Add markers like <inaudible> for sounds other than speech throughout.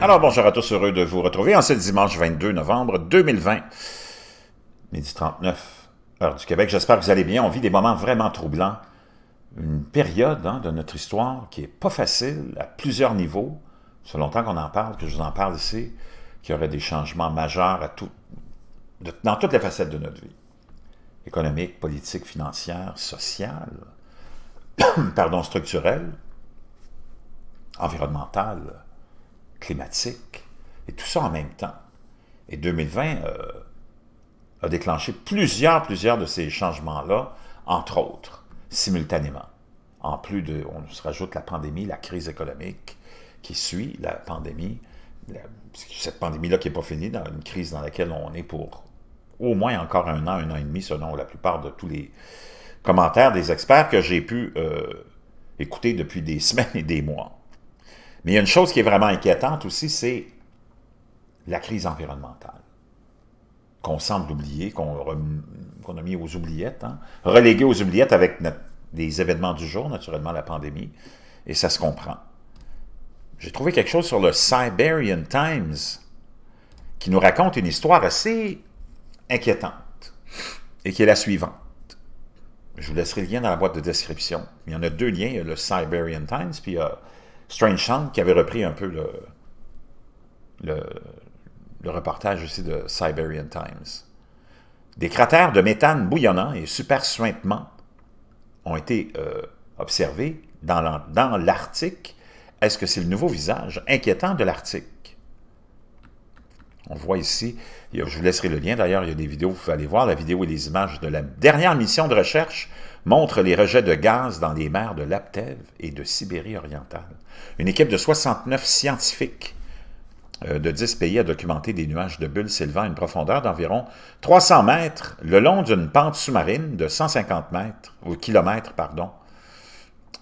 Alors bonjour à tous, heureux de vous retrouver en ce dimanche 22 novembre 2020, midi 39, heure du Québec. J'espère que vous allez bien. On vit des moments vraiment troublants. Une période hein, de notre histoire qui n'est pas facile à plusieurs niveaux. Ça fait longtemps qu'on en parle, que je vous en parle ici, qu'il y aurait des changements majeurs à dans toutes les facettes de notre vie. Économique, politique, financière, sociale, <coughs> pardon, structurelle, environnementale, climatique, et tout ça en même temps. Et 2020 euh, a déclenché plusieurs, plusieurs de ces changements-là, entre autres, simultanément. En plus de, on se rajoute la pandémie, la crise économique qui suit la pandémie, cette pandémie-là qui n'est pas finie, dans une crise dans laquelle on est pour au moins encore un an, un an et demi, selon la plupart de tous les commentaires des experts que j'ai pu euh, écouter depuis des <laughs> semaines et des mois. Mais il y a une chose qui est vraiment inquiétante aussi, c'est la crise environnementale, qu'on semble oublier, qu'on a mis aux oubliettes, reléguée hein. relégué aux oubliettes avec les événements du jour, naturellement la pandémie, et ça se comprend. J'ai trouvé quelque chose sur le Siberian Times qui nous raconte une histoire assez inquiétante et qui est la suivante. Je vous laisserai le lien dans la boîte de description. Il y en a deux liens, il y a le Siberian Times, puis il y a Strange Sound qui avait repris un peu le, reportage aussi de Siberian Times. Des cratères de méthane bouillonnant et super supersuintement ont été euh, observés dans l'Arctique. Est-ce que c'est le nouveau visage inquiétant de l'Arctique? On voit ici, je vous laisserai le lien d'ailleurs, il y a des vidéos, vous pouvez aller voir la vidéo et les images de la dernière mission de recherche montre les rejets de gaz dans les mers de Laptev et de Sibérie orientale. Une équipe de 69 scientifiques euh, de 10 pays a documenté des nuages de bulles s'élevant à une profondeur d'environ 300 mètres le long d'une pente sous-marine de 150 mètres, ou kilomètres, pardon,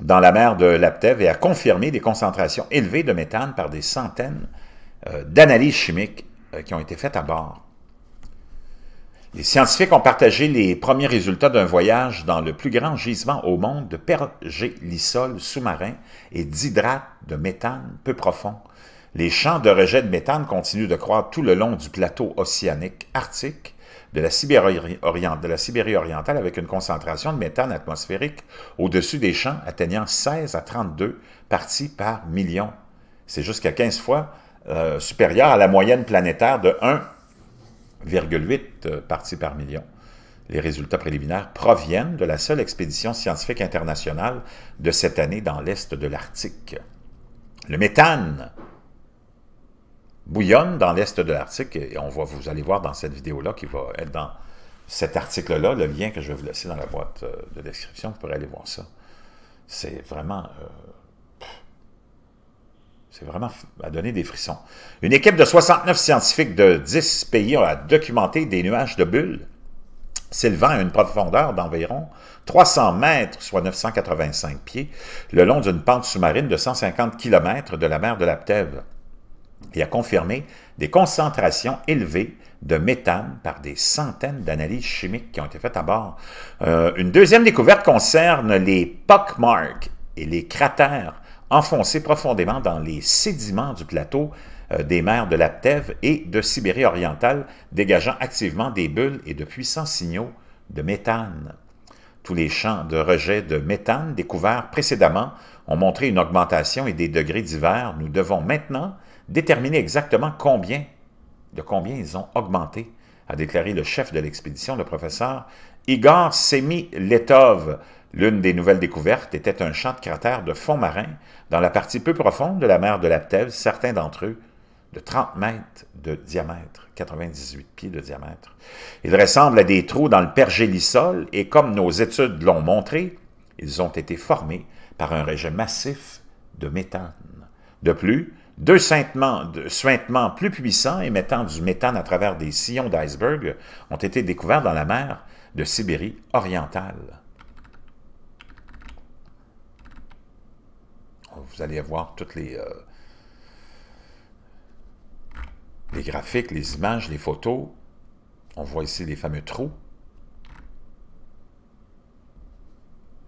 dans la mer de Laptev et a confirmé des concentrations élevées de méthane par des centaines euh, d'analyses chimiques euh, qui ont été faites à bord. Les scientifiques ont partagé les premiers résultats d'un voyage dans le plus grand gisement au monde de pergélisol sous-marin et d'hydrate de méthane peu profond. Les champs de rejet de méthane continuent de croître tout le long du plateau océanique arctique de la Sibérie, orientale, la Sibérie orientale avec une concentration de méthane atmosphérique au-dessus des champs atteignant 16 à 32 parties par million. C'est jusqu'à 15 fois euh, supérieur à la moyenne planétaire de 1 0,8 euh, parties par million. Les résultats préliminaires proviennent de la seule expédition scientifique internationale de cette année dans l'est de l'Arctique. Le méthane bouillonne dans l'est de l'Arctique et on va vous allez voir dans cette vidéo-là qui va être dans cet article-là, le lien que je vais vous laisser dans la boîte euh, de description, vous pourrez aller voir ça. C'est vraiment euh, c'est vraiment à donner des frissons. Une équipe de 69 scientifiques de 10 pays a documenté des nuages de bulles s'élevant à une profondeur d'environ 300 mètres, soit 985 pieds, le long d'une pente sous-marine de 150 km de la mer de la Ptève, et a confirmé des concentrations élevées de méthane par des centaines d'analyses chimiques qui ont été faites à bord. Euh, une deuxième découverte concerne les pockmarks et les cratères enfoncés profondément dans les sédiments du plateau euh, des mers de la tève et de Sibérie orientale, dégageant activement des bulles et de puissants signaux de méthane. Tous les champs de rejet de méthane découverts précédemment ont montré une augmentation et des degrés divers. Nous devons maintenant déterminer exactement combien, de combien ils ont augmenté, a déclaré le chef de l'expédition, le professeur Igor Semiletov. L'une des nouvelles découvertes était un champ de cratères de fond marin dans la partie peu profonde de la mer de l'Aptève, certains d'entre eux de 30 mètres de diamètre, 98 pieds de diamètre. Ils ressemblent à des trous dans le pergélisol et comme nos études l'ont montré, ils ont été formés par un régime massif de méthane. De plus, deux suintements, plus puissants émettant du méthane à travers des sillons d'iceberg ont été découverts dans la mer de Sibérie orientale. vous allez avoir toutes les, euh, les graphiques, les images, les photos. On voit ici les fameux trous,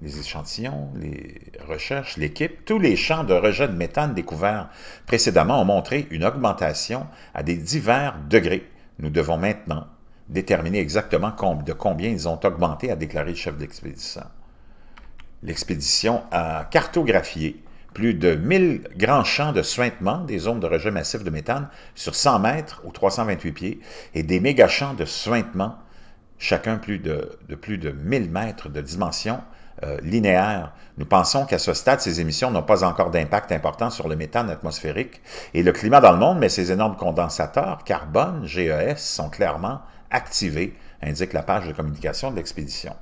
les échantillons, les recherches, l'équipe. Tous les champs de rejet de méthane découverts précédemment ont montré une augmentation à des divers degrés. Nous devons maintenant déterminer exactement de combien ils ont augmenté, a déclaré le chef d'expédition. L'expédition a cartographié plus de 1000 grands champs de suintement des zones de rejet massif de méthane sur 100 mètres ou 328 pieds et des méga champs de suintement, chacun plus de, plus de 1000 mètres de dimension euh, linéaire. Nous pensons qu'à ce stade, ces émissions n'ont pas encore d'impact important sur le méthane atmosphérique et le climat dans le monde, mais ces énormes condensateurs carbone, GES, sont clairement activés, indique la page de communication de l'expédition.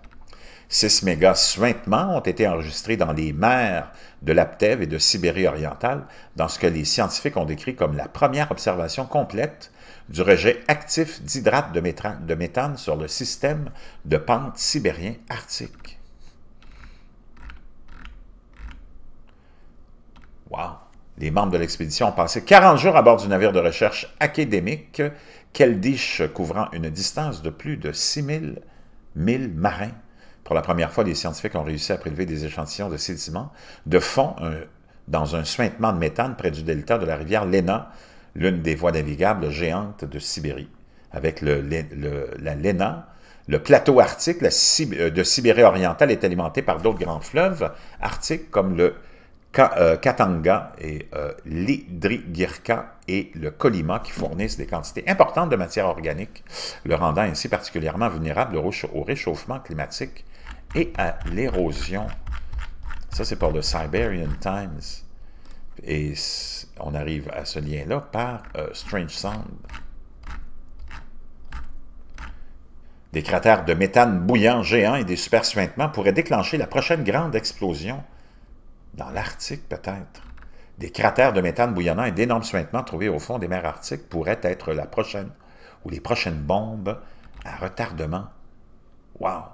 Six mégas suintement ont été enregistrés dans les mers de l'Aptev et de Sibérie orientale, dans ce que les scientifiques ont décrit comme la première observation complète du rejet actif d'hydrate de, méthane sur le système de pente sibérien arctique. Wow! Les membres de l'expédition ont passé 40 jours à bord du navire de recherche académique Keldysh couvrant une distance de plus de 6000 milles marins pour la première fois, les scientifiques ont réussi à prélever des échantillons de sédiments de fond dans un suintement de méthane près du delta de la rivière Lena, l'une des voies navigables géantes de Sibérie, avec la Lena, le plateau arctique euh, de Sibérie orientale est alimenté par d'autres grands fleuves arctiques comme le euh, Katanga et euh, l'Idrigirka et le Kolima qui fournissent des quantités importantes de matière organique, le rendant ainsi particulièrement vulnérable au réchauffement climatique et à l'érosion. Ça, c'est par le Siberian Times. Et on arrive à ce lien-là par euh, Strange Sound. Des cratères de méthane bouillant géants et des supersuintements pourraient déclencher la prochaine grande explosion. Dans l'Arctique, peut-être. Des cratères de méthane bouillonnant et d'énormes suintements trouvés au fond des mers arctiques pourraient être la prochaine ou les prochaines bombes à retardement. Wow!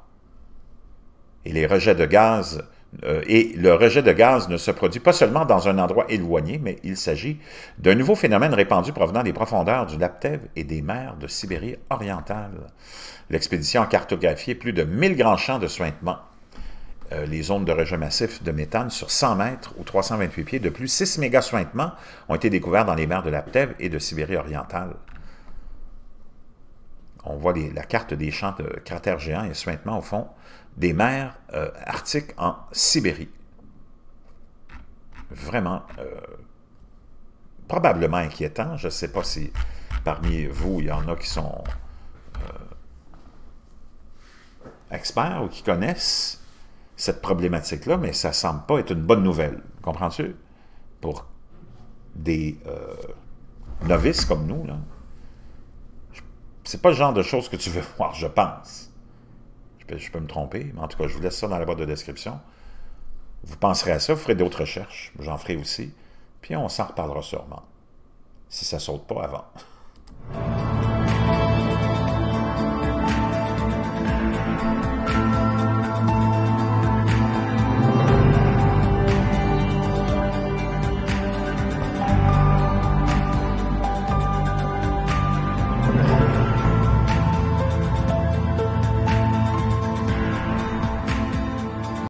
et les rejets de gaz euh, et le rejet de gaz ne se produit pas seulement dans un endroit éloigné, mais il s'agit d'un nouveau phénomène répandu provenant des profondeurs du Laptev et des mers de Sibérie orientale. L'expédition a cartographié plus de 1000 grands champs de sointement. Euh, les zones de rejet massif de méthane sur 100 mètres ou 328 pieds. De plus, 6 mégasointements ont été découverts dans les mers de Laptev et de Sibérie orientale on voit la carte des champs de cratères géants, et suintement, au fond, des mers euh, arctiques en Sibérie. Vraiment, euh, probablement inquiétant. Je ne sais pas si parmi vous, il y en a qui sont euh, experts ou qui connaissent cette problématique-là, mais ça ne semble pas être une bonne nouvelle. Comprends-tu? Pour des novices comme nous, là c'est pas le genre de choses que tu veux <laughs> voir, je pense. Je peux, je peux, me tromper, mais en tout cas, je vous laisse ça dans la boîte de description. Vous penserez à ça, vous ferez d'autres recherches, j'en ferai aussi, puis on s'en reparlera sûrement, si ça saute pas avant. <laughs>